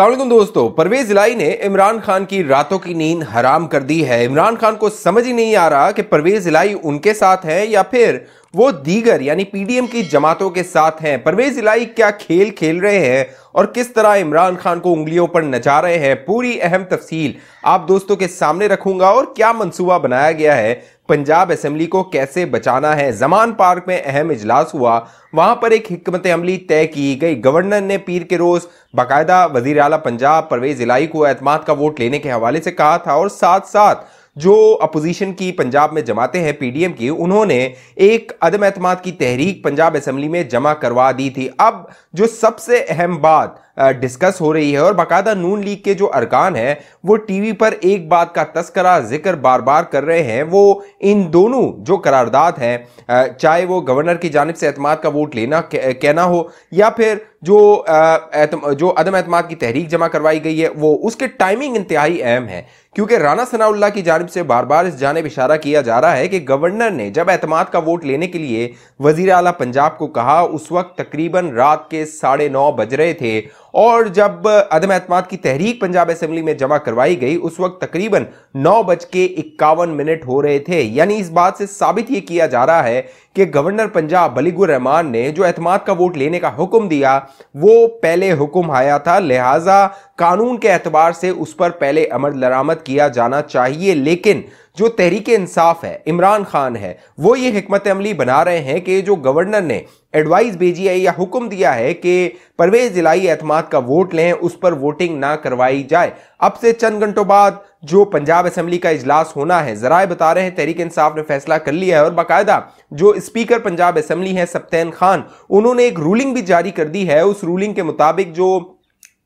असलम दोस्तों परवेज इलाई ने इमरान खान की रातों की नींद हराम कर दी है इमरान खान को समझ ही नहीं आ रहा कि परवेज इलाई उनके साथ हैं या फिर वो दीगर यानी पीडीएम की जमातों के साथ हैं परवेज इलाई क्या खेल खेल रहे हैं और किस तरह इमरान खान को उंगलियों पर नचा रहे हैं पूरी अहम तफसील आप दोस्तों के सामने रखूंगा और क्या मंसूबा बनाया गया है पंजाब असेंबली को कैसे बचाना है जमान पार्क में अहम इजलास हुआ वहां पर एक हमत अमली तय की गई गवर्नर ने पीर के रोज़ बाकायदा वजीर अला पंजाब परवेज इलाई को अहतमाद का वोट लेने के हवाले से कहा था और साथ साथ जो अपोजिशन की पंजाब में जमाते हैं पीडीएम की उन्होंने एक अदम एतम की तहरीक पंजाब असम्बली में जमा करवा दी थी अब जो सबसे अहम बात डिस्कस हो रही है और बाकायदा नून लीग के जो अरकान हैं वो टीवी पर एक बात का तस्करा जिक्र बार बार कर रहे हैं वो इन दोनों जो करारदाद हैं चाहे वो गवर्नर की जानब से अतमाद का वोट लेना कहना हो या फिर जो एतम, जो अदम एतम की तहरीक जमा करवाई गई है वो उसके टाइमिंग इंतहाई अहम है क्योंकि राना सनाउल्ला की जानब से बार बार इस जानब इशारा किया जा रहा है कि गवर्नर ने जब एतम का वोट लेने के लिए वजीर अला पंजाब को कहा उस वक्त तकरीबन रात के साढ़े नौ बज रहे थे और जब अदम अहतमाद की तहरीक पंजाब असम्बली में जमा करवाई गई उस वक्त तकरीबन नौ बज के इक्यावन मिनट हो रहे थे यानी इस बात से साबित ये किया जा रहा है कि गवर्नर पंजाब बलीगुर रहमान ने जो अहतमाद का वोट लेने का हुक्म दिया वो पहले हुक्म आया था लिहाजा कानून के एतबार से उस पर पहले अमर दरामद किया जाना चाहिए लेकिन जो तहरीक इंसाफ है इमरान खान है वो ये हमत अमली बना रहे हैं कि जो गवर्नर ने एडवाइस भेजी है या हुक्म दिया है कि परवेज जिलाई एतमाद का वोट लें उस पर वोटिंग ना करवाई जाए अब से चंद घंटों बाद जो पंजाब असम्बली का इजलास होना है जराए बता रहे हैं तहरीक इंसाफ ने फैसला कर लिया है और बाकायदा जो स्पीकर पंजाब असम्बली है सप्तैन खान उन्होंने एक रूलिंग भी जारी कर दी है उस रूलिंग के मुताबिक जो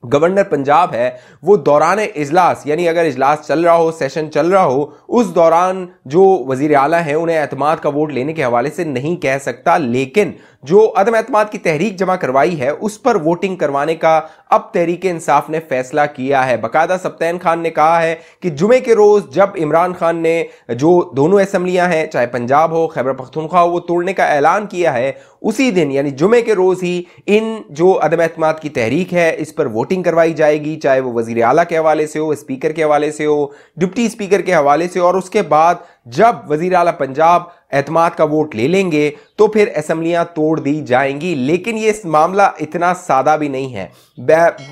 गवर्नर पंजाब है वो दौरान इजलास यानी अगर इजलास चल रहा हो सेशन चल रहा हो उस दौरान जो वजीर आला हैं उन्हें अहतमाद का वोट लेने के हवाले से नहीं कह सकता लेकिन जो अदम एतम की तहरीक जमा करवाई है उस पर वोटिंग करवाने का अब तहरीक इंसाफ ने फैसला किया है बकायदा सप्तैन खान ने कहा है कि जुमे के रोज़ जब इमरान खान ने जो दोनों असम्बलियां हैं चाहे पंजाब हो खैबर पख्तनख्वा हो वो तोड़ने का ऐलान किया है उसी दिन यानी जुमे के रोज़ ही इन जो अदम अतमाद की तहरीक है इस पर वोटिंग करवाई जाएगी चाहे वो वजीर अला के हवाले से हो स्पीकर के हवाले से हो डिप्टी स्पीकर के हवाले से और उसके बाद जब वजीर अला पंजाब एतमाद का वोट ले लेंगे तो फिर असम्बलियां तोड़ दी जाएंगी लेकिन ये मामला इतना सादा भी नहीं है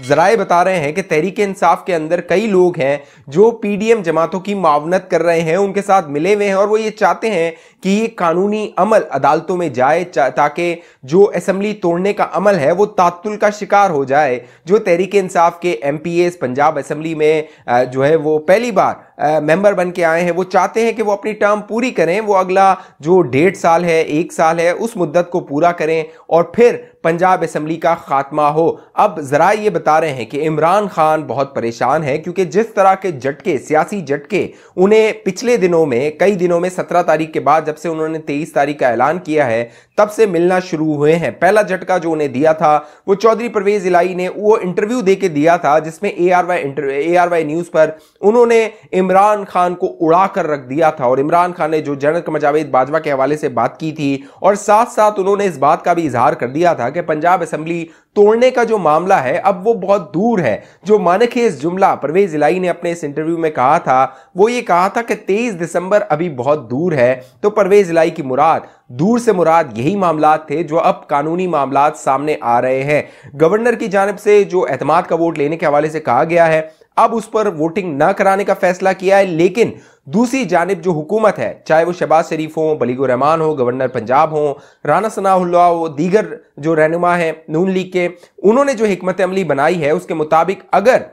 जराए बता रहे हैं कि तहरीक इंसाफ के अंदर कई लोग हैं जो पीडीएम जमातों की मावनत कर रहे हैं उनके साथ मिले हुए हैं और वो ये चाहते हैं कि ये कानूनी अमल अदालतों में जाए ताकि जो असम्बली तोड़ने का अमल है वो तातुल का शिकार हो जाए जो तहरीक इंसाफ के एम पंजाब असम्बली में जो है वो पहली बार मेंबर बन के आए हैं वो चाहते हैं कि वो अपनी टर्म पूरी करें वो अगला जो डेढ़ साल है एक साल साल है उस मुद्दत को पूरा करें और फिर पंजाब असम्बली का खात्मा हो अब ज़रा ये बता रहे हैं कि इमरान खान बहुत परेशान है क्योंकि जिस तरह के झटके सियासी झटके उन्हें पिछले दिनों में कई दिनों में सत्रह तारीख के बाद जब से उन्होंने तेईस तारीख का ऐलान किया है तब से मिलना शुरू हुए हैं पहला झटका जो उन्हें दिया था वो चौधरी परवेज इलाई ने वो इंटरव्यू दे के दिया था जिसमें A R Y A R Y news पर उन्होंने इमरान खान को उड़ा कर रख दिया था और इमरान खान ने जो जनरल जावेद बाजवा के हवाले से बात की थी और साथ साथ उन्होंने इस बात का भी इजहार कर दिया था के पंजाब असेंबली तोड़ने का जो मामला है अब वो बहुत दूर है जो मानखेज जुमला परवेज इलाई ने अपने इस इंटरव्यू में कहा था वो ये कहा था कि तेईस दिसंबर अभी बहुत दूर है तो परवेज इलाई की मुराद दूर से मुराद यही मामला थे जो अब कानूनी मामला सामने आ रहे हैं गवर्नर की जानब से जो एतमाद का वोट लेने के हवाले से कहा गया है अब उस पर वोटिंग ना कराने का फैसला किया है लेकिन दूसरी जानब जो हुकूमत है चाहे वो शहबाज शरीफ हो बलीगो रहमान हो गवर्नर पंजाब हो राना सनाउल्ला हो दीगर जो रहनुमा हैं नून लीग के उन्होंने जो हमत अमली बनाई है उसके मुताबिक अगर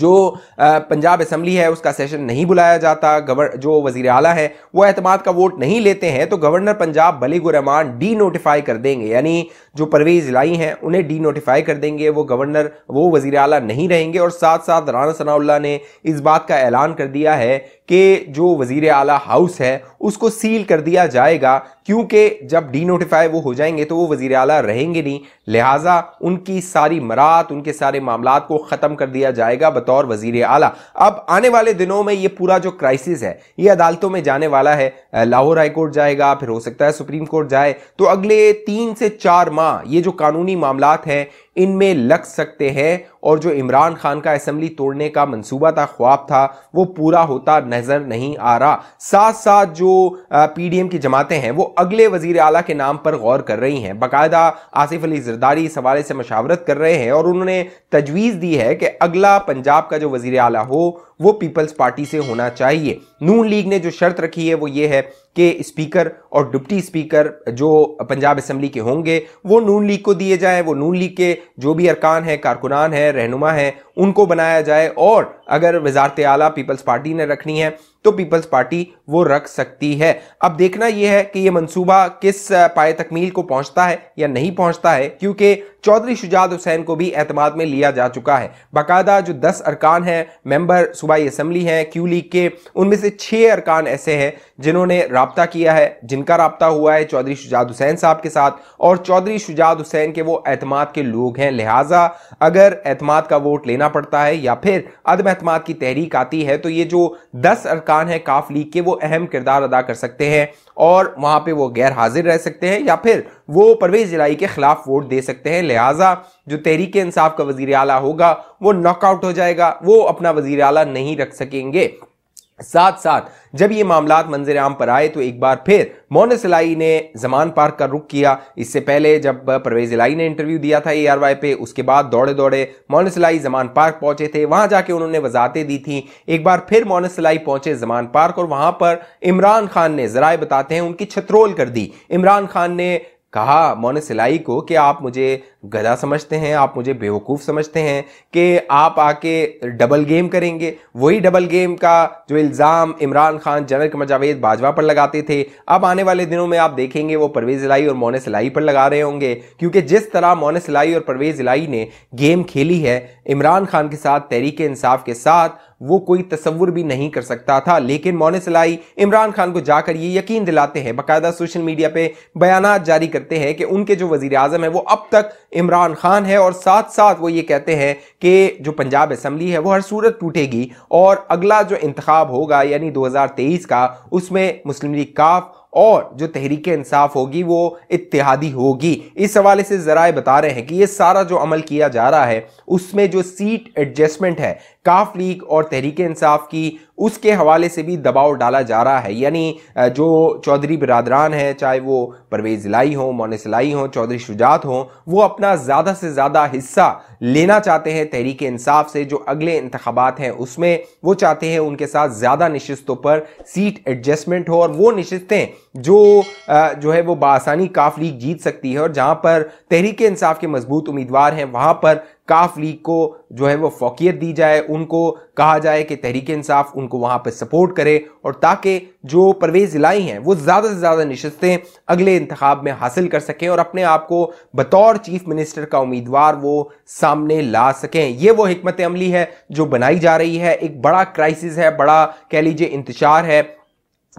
जो पंजाब असम्बली है उसका सेशन नहीं बुलाया जाता गवर जो वजीर अला है वो अहतमाद का वोट नहीं लेते हैं तो गवर्नर पंजाब बलीगो रहमान डी नोटिफाई कर देंगे यानी जो परवेज़ लाई हैं उन्हें डी नोटिफाई कर देंगे वो गवर्नर वो वजीर अला नहीं रहेंगे और साथ साथ राना सनाउल्ला ने इस बात का ऐलान कर दिया है कि जो वजीर आला हाउस है उसको सील कर दिया जाएगा क्योंकि जब डी नोटिफाई वो हो जाएंगे तो वो वजीर अला रहेंगे नहीं लिहाजा उनकी सारी मरात उनके सारे मामला को ख़त्म कर दिया जाएगा बतौर वजीर आला अब आने वाले दिनों में ये पूरा जो क्राइसिस है ये अदालतों में जाने वाला है लाहौर हाईकोर्ट जाएगा फिर हो सकता है सुप्रीम कोर्ट जाए तो अगले तीन से चार माह ये जो कानूनी मामला हैं इनमें लग सकते हैं और जो इमरान खान का असम्बली तोड़ने का मंसूबा था ख्वाब था वो पूरा होता नजर नहीं आ रहा साथ साथ जो पीडीएम की जमातें हैं वो अगले वजीर आला के नाम पर गौर कर रही हैं बाकायदा आसिफ अली जरदारी इस हवाले से मशावरत कर रहे हैं और उन्होंने तजवीज़ दी है कि अगला पंजाब का जो वजीर अला हो वो पीपल्स पार्टी से होना चाहिए नून लीग ने जो शर्त रखी है वो ये है के स्पीकर और डिप्टी स्पीकर जो पंजाब असम्बली के होंगे वो नून लीग को दिए जाएं वो नून लीग के जो भी अरकान हैं कारकुनान हैं रहनुमा हैं उनको बनाया जाए और अगर वजारत आला पीपल्स पार्टी ने रखनी है तो पीपल्स पार्टी वो रख सकती है अब देखना यह है कि यह मंसूबा किस पाए तकमील को पहुंचता है या नहीं पहुंचता है क्योंकि चौधरी शुजात हुसैन को भी एतमाद में लिया जा चुका है बाकायदा जो दस अरकान हैं मेंबर सूबाई असम्बली हैं क्यू लीग के उनमें से छः अरकान ऐसे हैं जिन्होंने रबता किया है जिनका रबता हुआ है चौधरी शुजात हुसैन साहब के साथ और चौधरी शुजात हुसैन के वो एतमाद के लोग हैं लिहाजा अगर एतमाद का वोट लेना देना पड़ता है या फिर अदम अहतमाद की तहरीक आती है तो ये जो दस अरकान है काफ लीग के वो अहम किरदार अदा कर सकते हैं और वहाँ पे वो गैर हाजिर रह सकते हैं या फिर वो परवेज जिलाई के खिलाफ वोट दे सकते हैं लिहाजा जो तहरीक इंसाफ का वजीर अला होगा वो नॉकआउट हो जाएगा वो अपना वजीर अला नहीं रख सकेंगे साथ साथ जब ये मामला मंजर आम पर आए तो एक बार फिर मोन सिलाई ने जमान पार्क का रुख किया इससे पहले जब परवेज इलाई ने इंटरव्यू दिया था ए आर वाई पे उसके बाद दौड़े दौड़े मोनस इलाई जमान पार्क पहुंचे थे वहां जाके उन्होंने वजातें दी थी एक बार फिर मोनस इलाई पहुंचे जमान पार्क और वहां पर इमरान खान ने जराए बताते हैं उनकी छत्रोल कर दी इमरान खान ने कहा मोन सिलाई को कि आप मुझे गधा समझते हैं आप मुझे बेवकूफ़ समझते हैं कि आप आके डबल गेम करेंगे वही डबल गेम का जो इल्ज़ाम इमरान खान जनरल कमर जावेद बाजवा पर लगाते थे अब आने वाले दिनों में आप देखेंगे वो परवेज़ इलाई और मोन सिलाई पर लगा रहे होंगे क्योंकि जिस तरह मोन सिलाई और परवेज़ इलाई ने गेम खेली है इमरान खान के साथ तहरीक इंसाफ के साथ वो कोई तस्वुर भी नहीं कर सकता था लेकिन मोन सिलाई इमरान खान को जाकर ये यकीन दिलाते हैं बाकायदा सोशल मीडिया पे बयान जारी करते हैं कि उनके जो वजीर अजम है वो अब तक इमरान खान है और साथ साथ वो ये कहते हैं कि जो पंजाब असम्बली है वो हर सूरत टूटेगी और अगला जो इंतखब होगा यानी 2023 का उसमें मुस्लिम लीग काफ और जो तहरीक इंसाफ होगी वो इतिहादी होगी इस हवाले से ज़रा बता रहे हैं कि ये सारा जो अमल किया जा रहा है उसमें जो सीट एडजस्टमेंट है काफ लीग और तहरीक इंसाफ की उसके हवाले से भी दबाव डाला जा रहा है यानी जो चौधरी बरदरान हैं चाहे वो परवेज़ लाई हों मोनिस लाई हों चौधरी शुजात हों वो अपना ज़्यादा से ज़्यादा हिस्सा लेना चाहते हैं तहरीक इंसाफ से जो अगले इंतबात हैं उसमें वो चाहते हैं उनके साथ ज़्यादा नशस्तों पर सीट एडजस्टमेंट हो और वो नशस्तें जो जो है वो बासानी काफ लीग जीत सकती है और जहां पर तहरीक इंसाफ के मजबूत उम्मीदवार हैं वहां पर काफ लीग को जो है वो फोकियत दी जाए उनको कहा जाए कि तहरीक इंसाफ उनको वहां पर सपोर्ट करे और ताकि जो परवेज लाई हैं वो ज़्यादा से ज़्यादा नशस्तें अगले इंतखब में हासिल कर सकें और अपने आप को बतौर चीफ मिनिस्टर का उम्मीदवार वो सामने ला सकें ये वो हमत अमली है जो बनाई जा रही है एक बड़ा क्राइसिस है बड़ा कह लीजिए इंतजार है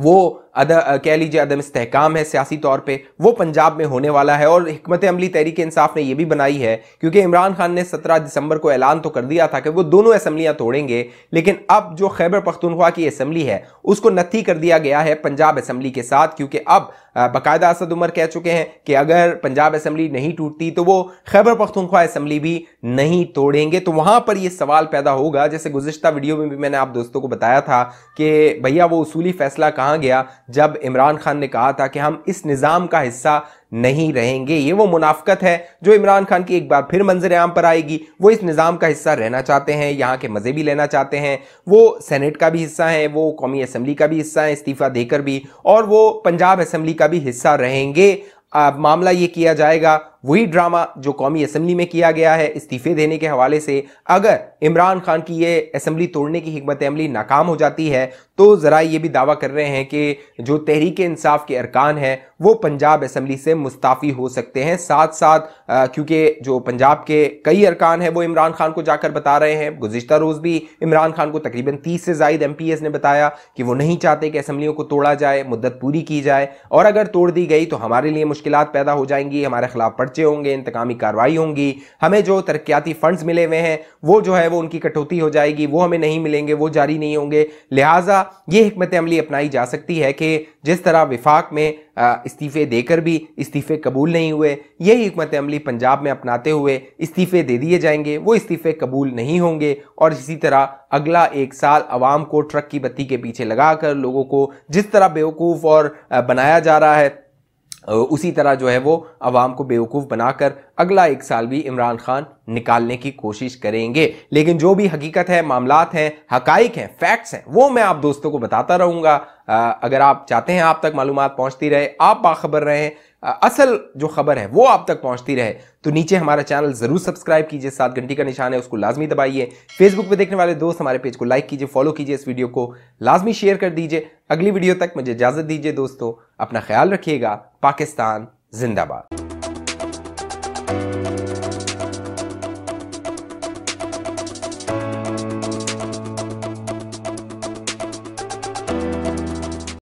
वो कह लीजिए अदम इसकाम है सियासी तौर पर वो पंजाब में होने वाला है और हमत अमली तहरीक इंसाफ ने यह भी बनाई है क्योंकि इमरान खान ने सत्रह दिसंबर को ऐलान तो कर दिया था कि वो दोनों असम्बलियाँ तोड़ेंगे लेकिन अब जो खैबर पख्तनख्वा की असम्बली है उसको नत्थी कर दिया गया है पंजाब असम्बली के साथ क्योंकि अब बाकायदा असद उमर कह चुके हैं कि अगर पंजाब असम्बली नहीं टूटती तो वो खैबर पख्तनख्वा असम्बली भी नहीं तोड़ेंगे तो वहाँ पर यह सवाल पैदा होगा जैसे गुजशत वीडियो में भी मैंने आप दोस्तों को बताया था कि भैया वो उसूली फैसला कहाँ गया जब इमरान खान ने कहा था कि हम इस निज़ाम का हिस्सा नहीं रहेंगे ये वो मुनाफ्त है जो इमरान खान की एक बार फिर मंजर आम पर आएगी वो इस निज़ाम का हिस्सा रहना चाहते हैं यहाँ के मज़े भी लेना चाहते हैं वो सेनेट का भी हिस्सा है वो कौमी असम्बली का भी हिस्सा है इस्तीफ़ा देकर भी और वो पंजाब असम्बली का भी हिस्सा रहेंगे आ, मामला ये किया जाएगा वही ड्रामा जो कौमी असम्बली में किया गया है इस्तीफे देने के हवाले से अगर इमरान खान की ये असम्बली तोड़ने की हमत अमली नाकाम हो जाती है तो ज़रा ये भी दावा कर रहे हैं कि जो तहरीक इंसाफ के अरकान हैं वो पंजाब असम्बली से मुस्ताफ़ी हो सकते हैं साथ साथ क्योंकि जो पंजाब के कई अरकान हैं वो इमरान खान को जाकर बता रहे हैं गुजशत रोज़ भी इमरान खान को तकरीबन तीस से जायद एम पी एस ने बताया कि वो नहीं चाहते कि असम्बलियों को तोड़ा जाए मुद्दत पूरी की जाए और अगर तोड़ दी गई तो हमारे लिए मुश्किल पैदा हो जाएंगी हमारे खिलाफ पड़ती खर्चे होंगे इंतकामी कार्रवाई होंगी हमें जो तरक्याती फंड्स मिले हुए हैं वो जो है वो उनकी कटौती हो जाएगी वो हमें नहीं मिलेंगे वो जारी नहीं होंगे लिहाजा ये हमत अमली अपनाई जा सकती है कि जिस तरह विफाक में इस्तीफ़े देकर भी इस्तीफ़े कबूल नहीं हुए यही हमत अमली पंजाब में अपनाते हुए इस्तीफ़े दे दिए जाएंगे वो इस्तीफ़े कबूल नहीं होंगे और इसी तरह अगला एक साल आवाम को ट्रक की बत्ती के पीछे लगाकर लोगों को जिस तरह बेवकूफ़ और बनाया जा रहा है उसी तरह जो है वो आवाम को बेवकूफ़ बनाकर अगला एक साल भी इमरान खान निकालने की कोशिश करेंगे लेकिन जो भी हकीकत है मामलात हैं हकाइक हैं फैक्ट्स हैं वो मैं आप दोस्तों को बताता रहूँगा अगर आप चाहते हैं आप तक मालूम पहुँचती रहे आप बाखबर रहें असल जो खबर है वो आप तक पहुंचती रहे तो नीचे हमारा चैनल जरूर सब्सक्राइब कीजिए सात घंटी का निशान है उसको लाजमी दबाइए फेसबुक पे देखने वाले दोस्त हमारे पेज को लाइक कीजिए फॉलो कीजिए इस वीडियो को लाजमी शेयर कर दीजिए अगली वीडियो तक मुझे इजाजत दीजिए दोस्तों अपना ख्याल रखिएगा पाकिस्तान जिंदाबाद